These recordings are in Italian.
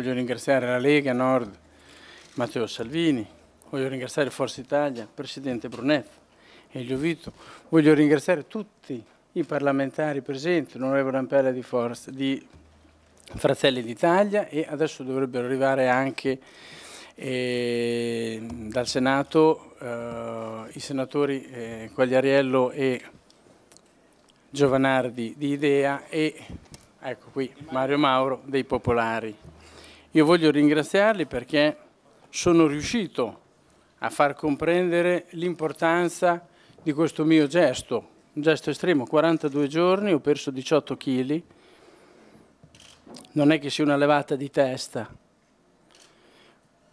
voglio ringraziare la Lega Nord, Matteo Salvini, voglio ringraziare Forza Italia, Presidente Brunetti, Elio Vito, voglio ringraziare tutti i parlamentari presenti, l'onorevole Ampella di, Forza, di Fratelli d'Italia e adesso dovrebbero arrivare anche eh, dal Senato eh, i senatori eh, Quagliariello e Giovanardi di Idea e ecco qui Mario Mauro dei Popolari. Io voglio ringraziarli perché sono riuscito a far comprendere l'importanza di questo mio gesto, un gesto estremo, 42 giorni, ho perso 18 kg, non è che sia una levata di testa,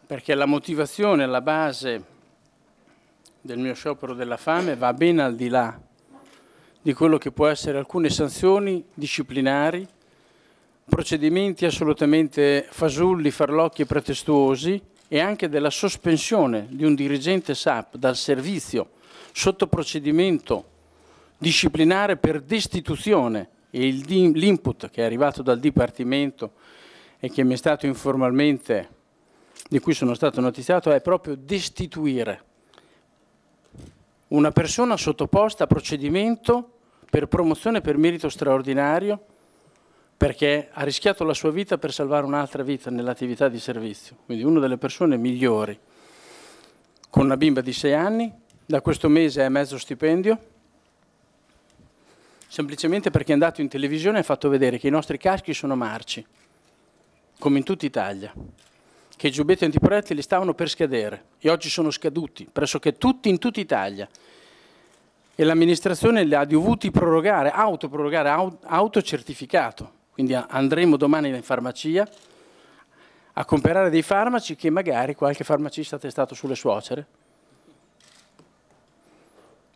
perché la motivazione, la base del mio sciopero della fame va ben al di là di quello che può essere alcune sanzioni disciplinari procedimenti assolutamente fasulli, farlocchi e pretestuosi e anche della sospensione di un dirigente SAP dal servizio sotto procedimento disciplinare per destituzione e l'input che è arrivato dal Dipartimento e che mi è stato informalmente, di cui sono stato notiziato, è proprio destituire una persona sottoposta a procedimento per promozione per merito straordinario perché ha rischiato la sua vita per salvare un'altra vita nell'attività di servizio, quindi una delle persone migliori, con una bimba di sei anni, da questo mese è mezzo stipendio, semplicemente perché è andato in televisione e ha fatto vedere che i nostri caschi sono marci, come in tutta Italia, che i giubbetti antiproiettili stavano per scadere e oggi sono scaduti, pressoché tutti in tutta Italia, e l'amministrazione li ha dovuti prorogare, autoprorogare, autocertificato quindi andremo domani in farmacia a comprare dei farmaci che magari qualche farmacista ha testato sulle suocere.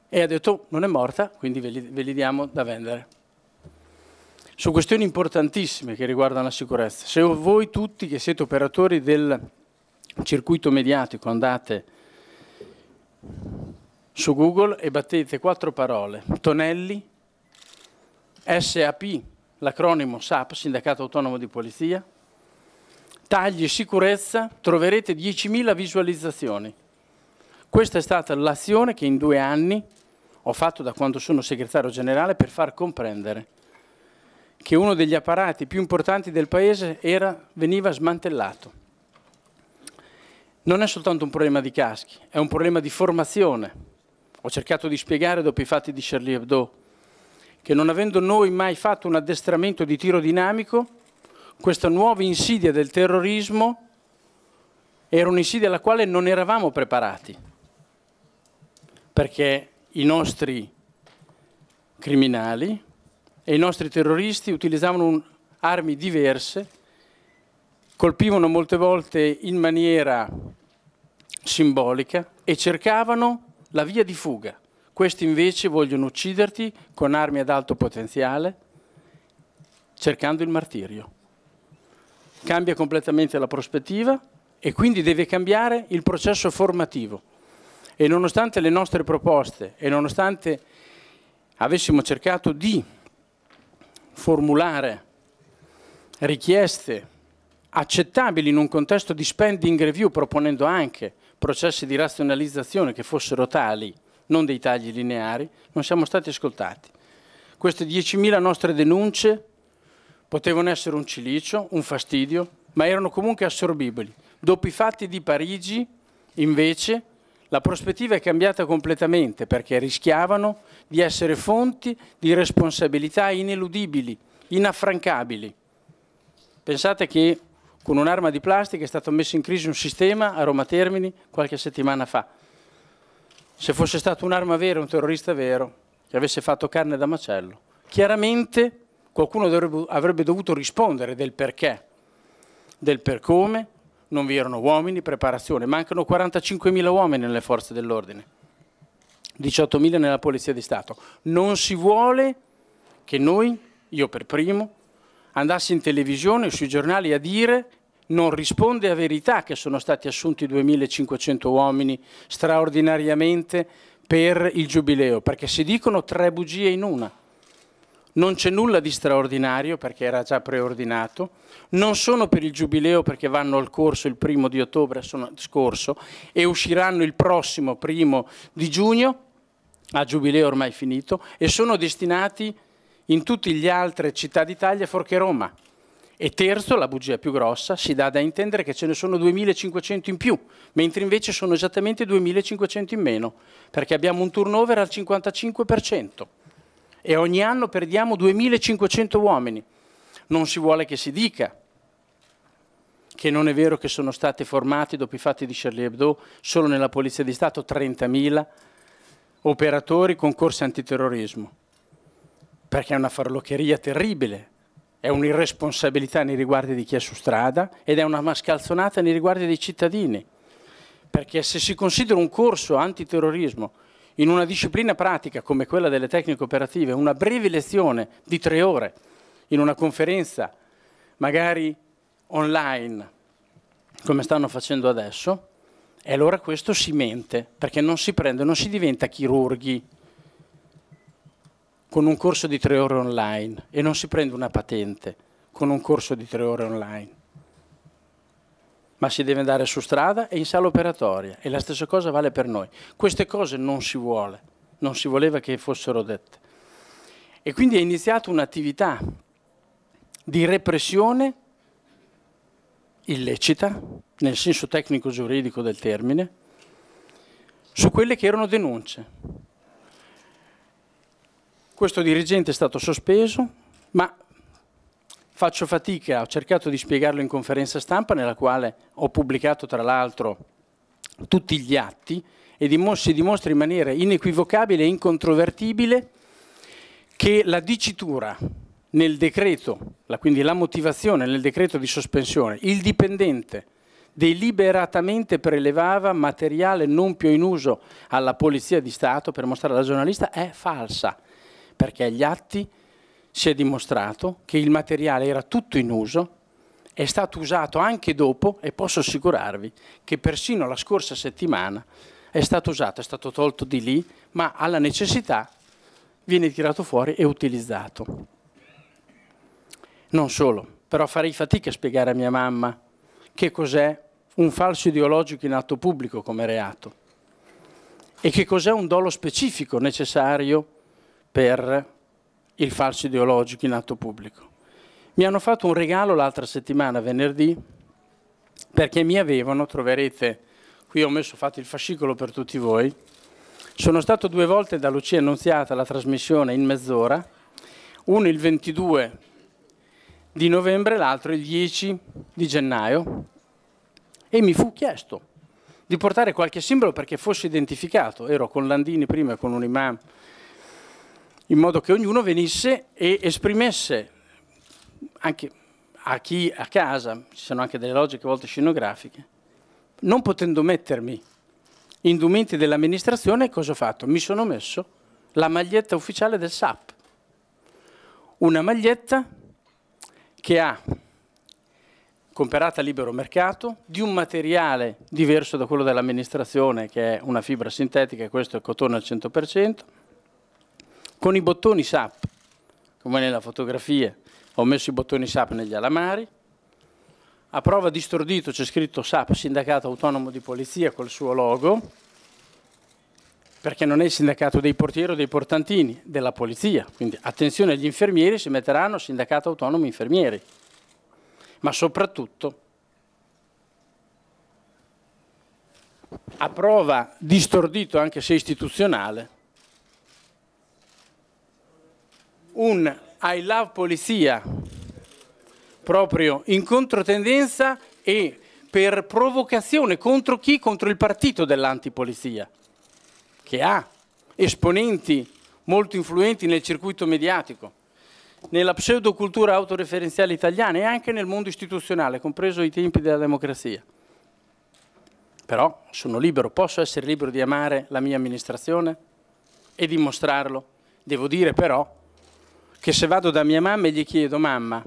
E ha detto, oh, non è morta, quindi ve li, ve li diamo da vendere. Su questioni importantissime che riguardano la sicurezza. Se voi tutti che siete operatori del circuito mediatico andate su Google e battete quattro parole, Tonelli, SAP, l'acronimo SAP, Sindacato Autonomo di Polizia, tagli sicurezza, troverete 10.000 visualizzazioni. Questa è stata l'azione che in due anni ho fatto da quando sono segretario generale per far comprendere che uno degli apparati più importanti del Paese era, veniva smantellato. Non è soltanto un problema di caschi, è un problema di formazione. Ho cercato di spiegare dopo i fatti di Charlie Hebdo che non avendo noi mai fatto un addestramento di tiro dinamico, questa nuova insidia del terrorismo era un'insidia alla quale non eravamo preparati, perché i nostri criminali e i nostri terroristi utilizzavano armi diverse, colpivano molte volte in maniera simbolica e cercavano la via di fuga. Questi invece vogliono ucciderti con armi ad alto potenziale, cercando il martirio. Cambia completamente la prospettiva e quindi deve cambiare il processo formativo. E nonostante le nostre proposte e nonostante avessimo cercato di formulare richieste accettabili in un contesto di spending review proponendo anche processi di razionalizzazione che fossero tali non dei tagli lineari, non siamo stati ascoltati. Queste 10.000 nostre denunce potevano essere un cilicio, un fastidio, ma erano comunque assorbibili. Dopo i fatti di Parigi, invece, la prospettiva è cambiata completamente perché rischiavano di essere fonti di responsabilità ineludibili, inaffrancabili. Pensate che con un'arma di plastica è stato messo in crisi un sistema a Roma Termini qualche settimana fa se fosse stato un'arma vera, un terrorista vero, che avesse fatto carne da macello, chiaramente qualcuno dovrebbe, avrebbe dovuto rispondere del perché, del per come, non vi erano uomini, preparazione, mancano 45.000 uomini nelle forze dell'ordine, 18.000 nella Polizia di Stato. Non si vuole che noi, io per primo, andassi in televisione sui giornali a dire non risponde a verità che sono stati assunti 2.500 uomini straordinariamente per il giubileo, perché si dicono tre bugie in una. Non c'è nulla di straordinario perché era già preordinato, non sono per il giubileo perché vanno al corso il primo di ottobre scorso e usciranno il prossimo primo di giugno, a giubileo ormai finito, e sono destinati in tutte le altre città d'Italia fuorché Roma e terzo, la bugia più grossa, si dà da intendere che ce ne sono 2.500 in più, mentre invece sono esattamente 2.500 in meno, perché abbiamo un turnover al 55% e ogni anno perdiamo 2.500 uomini. Non si vuole che si dica che non è vero che sono stati formati dopo i fatti di Charlie Hebdo solo nella Polizia di Stato 30.000 operatori con corsi antiterrorismo, perché è una farloccheria terribile è un'irresponsabilità nei riguardi di chi è su strada ed è una mascalzonata nei riguardi dei cittadini. Perché se si considera un corso antiterrorismo in una disciplina pratica come quella delle tecniche operative, una breve lezione di tre ore in una conferenza, magari online, come stanno facendo adesso, e allora questo si mente, perché non si prende, non si diventa chirurghi con un corso di tre ore online e non si prende una patente con un corso di tre ore online. Ma si deve andare su strada e in sala operatoria e la stessa cosa vale per noi. Queste cose non si vuole, non si voleva che fossero dette. E quindi è iniziata un'attività di repressione illecita, nel senso tecnico-giuridico del termine, su quelle che erano denunce. Questo dirigente è stato sospeso, ma faccio fatica, ho cercato di spiegarlo in conferenza stampa nella quale ho pubblicato tra l'altro tutti gli atti e si dimostra in maniera inequivocabile e incontrovertibile che la dicitura nel decreto, quindi la motivazione nel decreto di sospensione, il dipendente deliberatamente prelevava materiale non più in uso alla Polizia di Stato per mostrare alla giornalista è falsa perché agli atti si è dimostrato che il materiale era tutto in uso, è stato usato anche dopo e posso assicurarvi che persino la scorsa settimana è stato usato, è stato tolto di lì, ma alla necessità viene tirato fuori e utilizzato. Non solo, però farei fatica a spiegare a mia mamma che cos'è un falso ideologico in atto pubblico come reato e che cos'è un dolo specifico necessario per il falso ideologico in atto pubblico. Mi hanno fatto un regalo l'altra settimana, venerdì, perché mi avevano, troverete, qui ho messo fatto il fascicolo per tutti voi, sono stato due volte da Lucia Annunziata la trasmissione in mezz'ora, uno il 22 di novembre, l'altro il 10 di gennaio, e mi fu chiesto di portare qualche simbolo perché fosse identificato, ero con Landini prima e con un imam in modo che ognuno venisse e esprimesse, anche a chi a casa, ci sono anche delle logiche a volte scenografiche, non potendo mettermi indumenti dell'amministrazione, cosa ho fatto? Mi sono messo la maglietta ufficiale del SAP, una maglietta che ha comperata a libero mercato, di un materiale diverso da quello dell'amministrazione, che è una fibra sintetica, questo è cotone al 100%, con i bottoni SAP, come nella fotografia. Ho messo i bottoni SAP negli alamari, a prova di stordito c'è scritto SAP, Sindacato Autonomo di Polizia, col suo logo, perché non è il sindacato dei portieri o dei portantini, della polizia. Quindi attenzione agli infermieri, si metteranno Sindacato Autonomo Infermieri. Ma soprattutto, a prova di stordito, anche se istituzionale, un I love polizia proprio in controtendenza e per provocazione contro chi? Contro il partito dell'antipolizia, che ha esponenti molto influenti nel circuito mediatico, nella pseudocultura autoreferenziale italiana e anche nel mondo istituzionale, compreso i tempi della democrazia. Però sono libero, posso essere libero di amare la mia amministrazione e dimostrarlo. Devo dire però che se vado da mia mamma e gli chiedo mamma,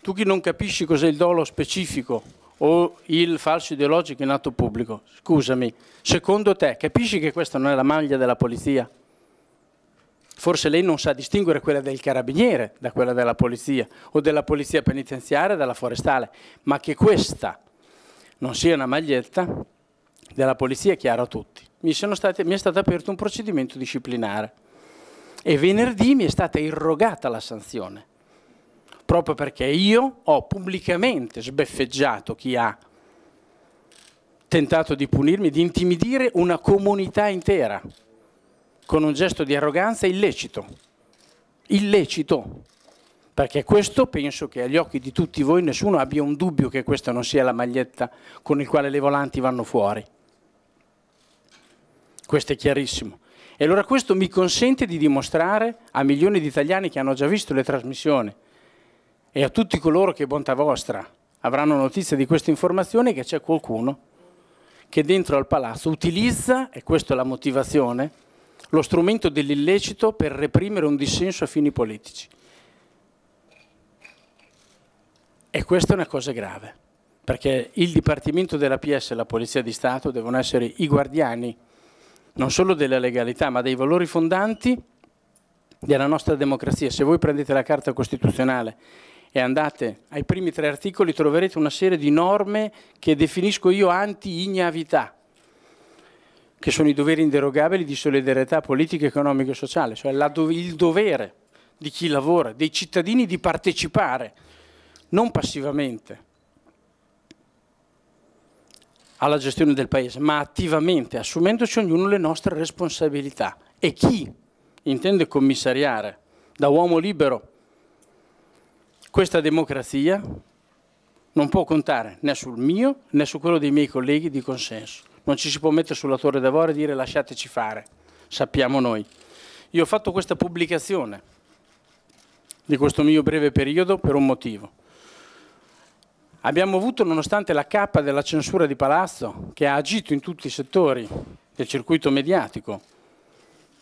tu che non capisci cos'è il dolo specifico o il falso ideologico in atto pubblico, scusami, secondo te capisci che questa non è la maglia della polizia? Forse lei non sa distinguere quella del carabiniere da quella della polizia o della polizia penitenziaria dalla forestale, ma che questa non sia una maglietta della polizia è chiaro a tutti. Mi, stati, mi è stato aperto un procedimento disciplinare e venerdì mi è stata irrogata la sanzione, proprio perché io ho pubblicamente sbeffeggiato chi ha tentato di punirmi, di intimidire una comunità intera con un gesto di arroganza illecito. Illecito. Perché questo penso che agli occhi di tutti voi nessuno abbia un dubbio che questa non sia la maglietta con la quale le volanti vanno fuori. Questo è chiarissimo. E allora questo mi consente di dimostrare a milioni di italiani che hanno già visto le trasmissioni e a tutti coloro che, bontà vostra, avranno notizia di questa informazione che c'è qualcuno che dentro al palazzo utilizza, e questa è la motivazione, lo strumento dell'illecito per reprimere un dissenso a fini politici. E questa è una cosa grave, perché il Dipartimento della PS e la Polizia di Stato devono essere i guardiani non solo della legalità, ma dei valori fondanti della nostra democrazia. Se voi prendete la Carta Costituzionale e andate ai primi tre articoli troverete una serie di norme che definisco io anti-ignavità, che sono i doveri inderogabili di solidarietà politica, economica e sociale, cioè do il dovere di chi lavora, dei cittadini di partecipare, non passivamente, alla gestione del Paese, ma attivamente assumendoci ognuno le nostre responsabilità. E chi intende commissariare da uomo libero questa democrazia non può contare né sul mio né su quello dei miei colleghi di consenso. Non ci si può mettere sulla torre d'avorio e dire lasciateci fare, sappiamo noi. Io ho fatto questa pubblicazione di questo mio breve periodo per un motivo abbiamo avuto, nonostante la cappa della censura di Palazzo, che ha agito in tutti i settori del circuito mediatico,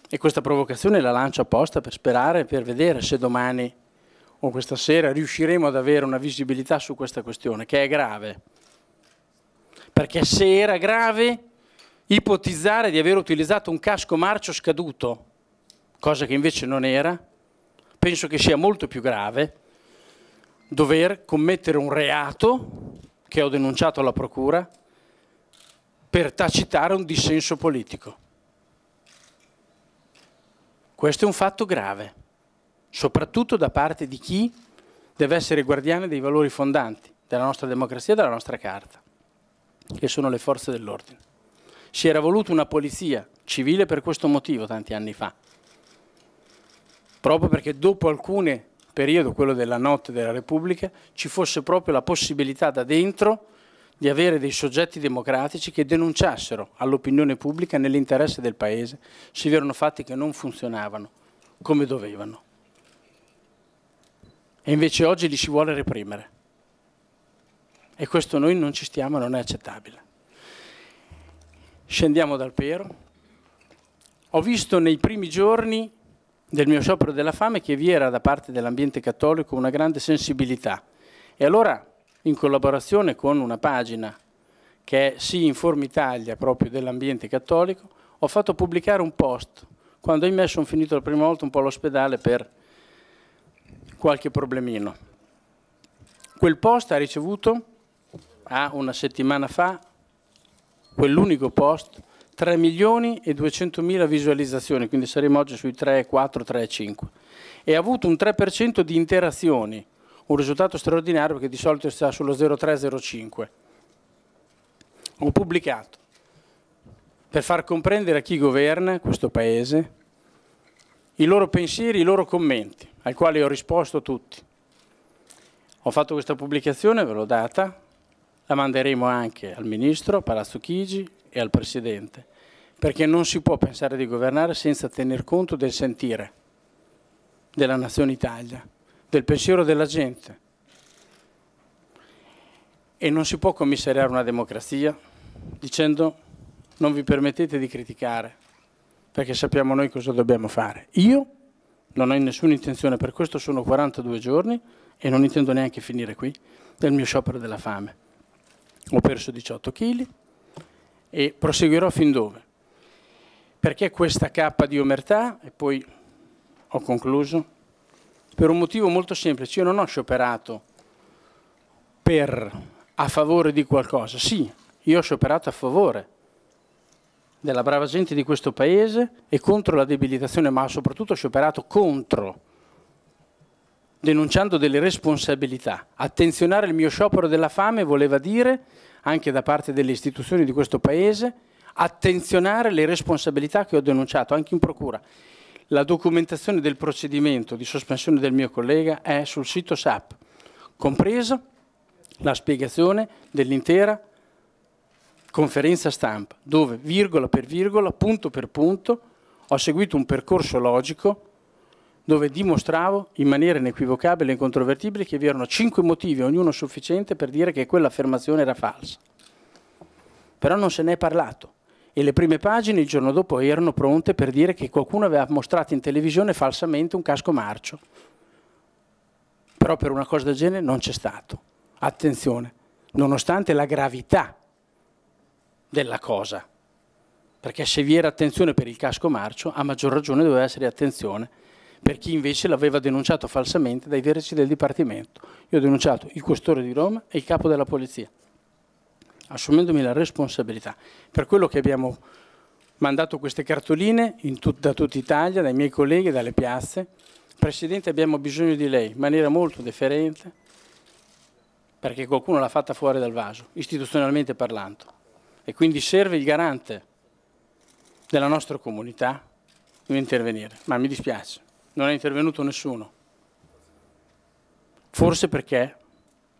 e questa provocazione la lancio apposta per sperare, per vedere se domani o questa sera riusciremo ad avere una visibilità su questa questione, che è grave. Perché se era grave ipotizzare di aver utilizzato un casco marcio scaduto, cosa che invece non era, penso che sia molto più grave dover commettere un reato che ho denunciato alla Procura per tacitare un dissenso politico. Questo è un fatto grave, soprattutto da parte di chi deve essere guardiane dei valori fondanti della nostra democrazia e della nostra carta, che sono le forze dell'ordine. Si era voluta una polizia civile per questo motivo tanti anni fa, proprio perché dopo alcune periodo, quello della notte della Repubblica, ci fosse proprio la possibilità da dentro di avere dei soggetti democratici che denunciassero all'opinione pubblica nell'interesse del Paese se vi erano fatti che non funzionavano come dovevano. E invece oggi li si vuole reprimere. E questo noi non ci stiamo, non è accettabile. Scendiamo dal Pero. Ho visto nei primi giorni del mio sciopero della fame che vi era da parte dell'ambiente cattolico una grande sensibilità. E allora, in collaborazione con una pagina che è Si Informa Italia, proprio dell'ambiente cattolico, ho fatto pubblicare un post quando ahimè sono finito la prima volta un po' all'ospedale per qualche problemino. Quel post ha ricevuto, ah, una settimana fa, quell'unico post 3 milioni e 200 mila visualizzazioni, quindi saremo oggi sui 3, 4, 3, 5. E ha avuto un 3% di interazioni, un risultato straordinario perché di solito sta sullo 0,3-0,5. Ho pubblicato per far comprendere a chi governa questo Paese i loro pensieri, i loro commenti, ai quali ho risposto tutti. Ho fatto questa pubblicazione, ve l'ho data, la manderemo anche al Ministro, Palazzo Chigi e al Presidente perché non si può pensare di governare senza tener conto del sentire della nazione Italia, del pensiero della gente. E non si può commissariare una democrazia dicendo non vi permettete di criticare, perché sappiamo noi cosa dobbiamo fare. Io non ho nessuna intenzione, per questo sono 42 giorni e non intendo neanche finire qui, del mio sciopero della fame. Ho perso 18 kg e proseguirò fin dove? Perché questa cappa di omertà? E poi ho concluso. Per un motivo molto semplice, io non ho scioperato per, a favore di qualcosa. Sì, io ho scioperato a favore della brava gente di questo paese e contro la debilitazione, ma soprattutto ho scioperato contro, denunciando delle responsabilità. Attenzionare il mio sciopero della fame voleva dire, anche da parte delle istituzioni di questo paese, attenzionare le responsabilità che ho denunciato anche in procura. La documentazione del procedimento di sospensione del mio collega è sul sito SAP, compresa la spiegazione dell'intera conferenza stampa, dove virgola per virgola, punto per punto, ho seguito un percorso logico dove dimostravo in maniera inequivocabile e incontrovertibile che vi erano cinque motivi, ognuno sufficiente, per dire che quell'affermazione era falsa. Però non se ne è parlato e le prime pagine il giorno dopo erano pronte per dire che qualcuno aveva mostrato in televisione falsamente un casco marcio. Però per una cosa del genere non c'è stato. Attenzione, nonostante la gravità della cosa, perché se vi era attenzione per il casco marcio, a maggior ragione doveva essere attenzione per chi invece l'aveva denunciato falsamente dai vertici del Dipartimento. Io ho denunciato il questore di Roma e il capo della polizia assumendomi la responsabilità per quello che abbiamo mandato queste cartoline tut, da tutta Italia, dai miei colleghi, dalle piazze. Presidente abbiamo bisogno di lei, in maniera molto deferente, perché qualcuno l'ha fatta fuori dal vaso, istituzionalmente parlando. E quindi serve il garante della nostra comunità di intervenire, ma mi dispiace, non è intervenuto nessuno. Forse perché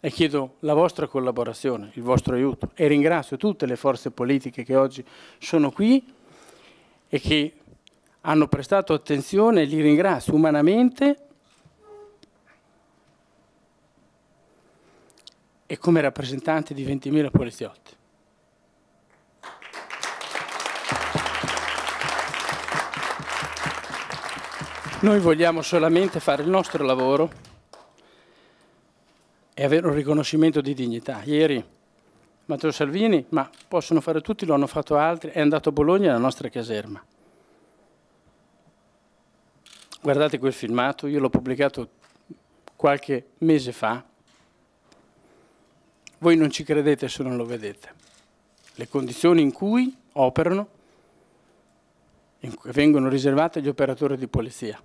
e chiedo la vostra collaborazione, il vostro aiuto e ringrazio tutte le forze politiche che oggi sono qui e che hanno prestato attenzione, li ringrazio umanamente e come rappresentanti di 20.000 poliziotti. Noi vogliamo solamente fare il nostro lavoro e avere un riconoscimento di dignità. Ieri Matteo Salvini, ma possono fare tutti, lo hanno fatto altri, è andato a Bologna nella nostra caserma. Guardate quel filmato, io l'ho pubblicato qualche mese fa. Voi non ci credete se non lo vedete. Le condizioni in cui operano, in cui vengono riservate agli operatori di polizia.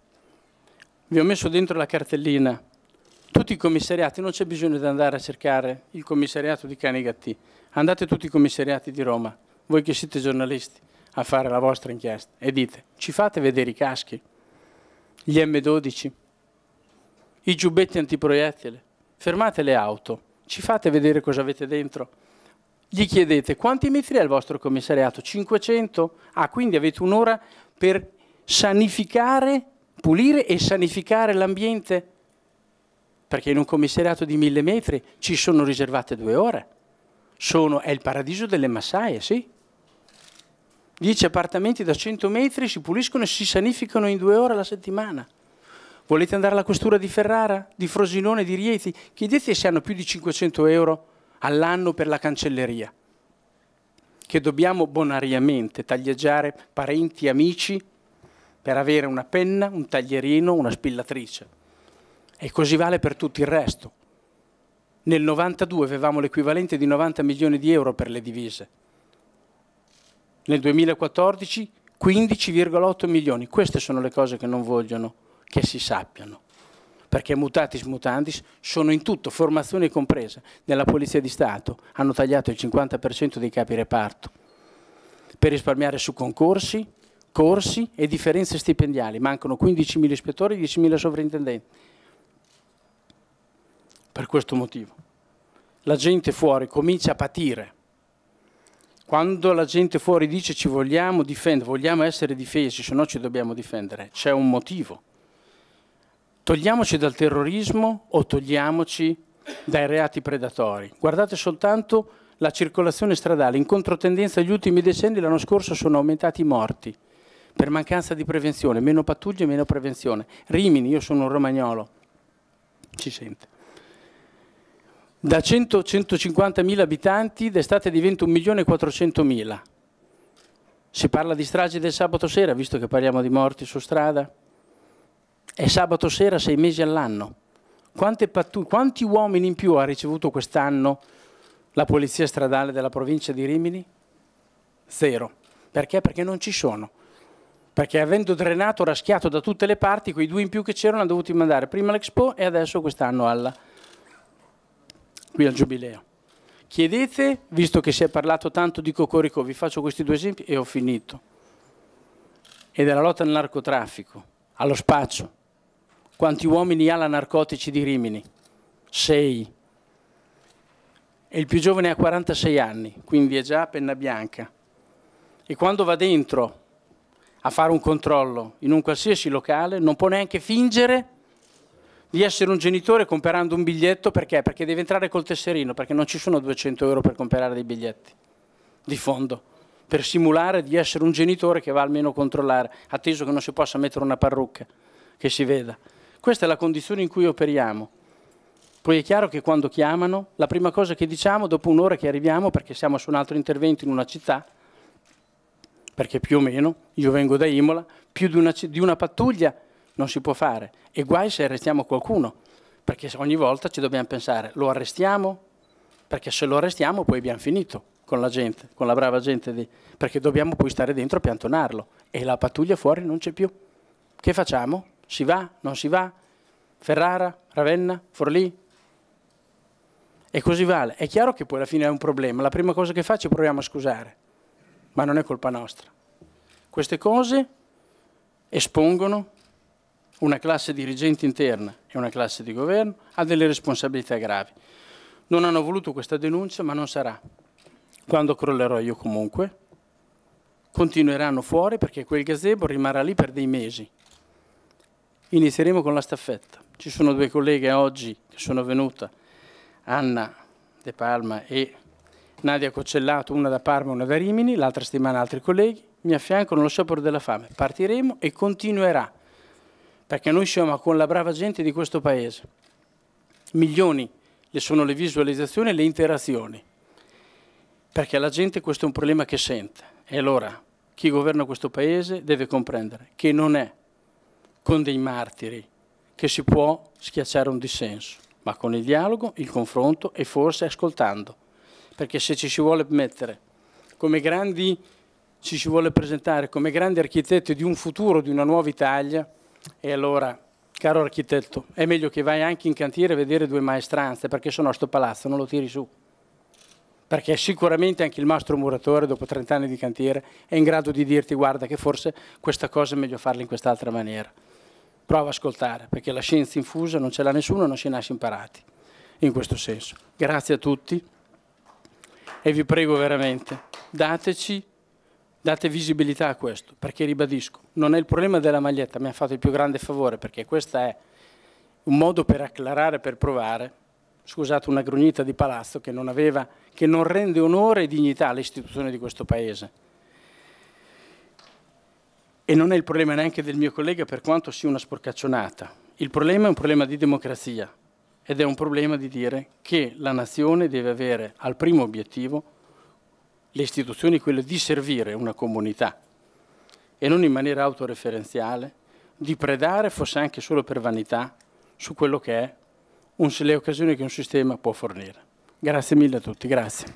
Vi ho messo dentro la cartellina tutti i commissariati, non c'è bisogno di andare a cercare il commissariato di Cani Gatti, andate tutti i commissariati di Roma, voi che siete giornalisti, a fare la vostra inchiesta e dite, ci fate vedere i caschi, gli M12, i giubbetti antiproiettile, fermate le auto, ci fate vedere cosa avete dentro. Gli chiedete quanti metri è il vostro commissariato? 500? Ah, quindi avete un'ora per sanificare, pulire e sanificare l'ambiente perché in un commissariato di mille metri ci sono riservate due ore. Sono, è il paradiso delle massaie, sì. Dieci appartamenti da 100 metri si puliscono e si sanificano in due ore alla settimana. Volete andare alla questura di Ferrara, di Frosinone, di Rieti? Chiedete se hanno più di 500 euro all'anno per la cancelleria. Che dobbiamo bonariamente taglieggiare parenti, amici, per avere una penna, un taglierino, una spillatrice. E così vale per tutto il resto. Nel 92 avevamo l'equivalente di 90 milioni di euro per le divise. Nel 2014 15,8 milioni. Queste sono le cose che non vogliono che si sappiano. Perché mutatis mutandis sono in tutto, formazione compresa. nella Polizia di Stato. Hanno tagliato il 50% dei capi reparto per risparmiare su concorsi, corsi e differenze stipendiali. Mancano 15.000 ispettori e 10.000 sovrintendenti per questo motivo. La gente fuori comincia a patire. Quando la gente fuori dice ci vogliamo difendere, vogliamo essere difesi, se no ci dobbiamo difendere, c'è un motivo. Togliamoci dal terrorismo o togliamoci dai reati predatori. Guardate soltanto la circolazione stradale. In controtendenza agli ultimi decenni l'anno scorso sono aumentati i morti per mancanza di prevenzione, meno pattuglie, meno prevenzione. Rimini, io sono un romagnolo, ci sente. Da 100-150.000 abitanti d'estate diventa 1.400.000. Si parla di stragi del sabato sera, visto che parliamo di morti su strada. È sabato sera sei mesi all'anno. quanti uomini in più ha ricevuto quest'anno la polizia stradale della provincia di Rimini? Zero. Perché? Perché non ci sono. Perché avendo drenato, raschiato da tutte le parti, quei due in più che c'erano hanno dovuto mandare prima all'Expo e adesso quest'anno alla qui al Giubileo. Chiedete, visto che si è parlato tanto di Cocorico, vi faccio questi due esempi e ho finito. E della lotta al narcotraffico, allo spaccio. Quanti uomini ha la narcotici di Rimini? Sei. E il più giovane ha 46 anni, quindi è già penna bianca. E quando va dentro a fare un controllo in un qualsiasi locale non può neanche fingere di essere un genitore comprando un biglietto perché? Perché devi entrare col tesserino, perché non ci sono 200 euro per comprare dei biglietti di fondo, per simulare di essere un genitore che va almeno a controllare, atteso che non si possa mettere una parrucca, che si veda. Questa è la condizione in cui operiamo. Poi è chiaro che quando chiamano, la prima cosa che diciamo dopo un'ora che arriviamo, perché siamo su un altro intervento in una città, perché più o meno, io vengo da Imola, più di una, di una pattuglia non si può fare. E guai se arrestiamo qualcuno, perché ogni volta ci dobbiamo pensare, lo arrestiamo? Perché se lo arrestiamo poi abbiamo finito con la gente, con la brava gente, di, perché dobbiamo poi stare dentro e piantonarlo. E la pattuglia fuori non c'è più. Che facciamo? Si va? Non si va? Ferrara? Ravenna? Forlì? E così vale. È chiaro che poi alla fine è un problema. La prima cosa che fa ci proviamo a scusare, ma non è colpa nostra. Queste cose espongono una classe dirigente interna e una classe di governo ha delle responsabilità gravi. Non hanno voluto questa denuncia, ma non sarà. Quando crollerò io comunque, continueranno fuori perché quel gazebo rimarrà lì per dei mesi. Inizieremo con la staffetta. Ci sono due colleghe oggi che sono venute, Anna De Palma e Nadia Coccellato, una da Parma e una da Rimini, l'altra settimana altri colleghi, mi affiancano lo sciopero della fame. Partiremo e continuerà perché noi siamo con la brava gente di questo paese. Milioni le sono le visualizzazioni e le interazioni, perché la gente questo è un problema che sente. E allora chi governa questo paese deve comprendere che non è con dei martiri che si può schiacciare un dissenso, ma con il dialogo, il confronto e forse ascoltando. Perché se ci si vuole mettere come grandi, ci si vuole presentare come grandi architetti di un futuro, di una nuova Italia, e allora, caro architetto, è meglio che vai anche in cantiere a vedere due maestranze, perché sennò sto palazzo non lo tiri su. Perché sicuramente anche il mastro muratore, dopo 30 anni di cantiere, è in grado di dirti guarda che forse questa cosa è meglio farla in quest'altra maniera. Prova a ascoltare, perché la scienza infusa non ce l'ha nessuno, non si nasce imparati, in questo senso. Grazie a tutti e vi prego veramente, dateci date visibilità a questo, perché ribadisco, non è il problema della maglietta, mi ha fatto il più grande favore, perché questo è un modo per acclarare, per provare, scusate una grugnita di palazzo che non, aveva, che non rende onore e dignità all'istituzione di questo Paese. E non è il problema neanche del mio collega per quanto sia una sporcaccionata. Il problema è un problema di democrazia ed è un problema di dire che la nazione deve avere al primo obiettivo le istituzioni quelle di servire una comunità e non in maniera autoreferenziale, di predare, fosse anche solo per vanità, su quello che è un, le occasioni che un sistema può fornire. Grazie mille a tutti, grazie.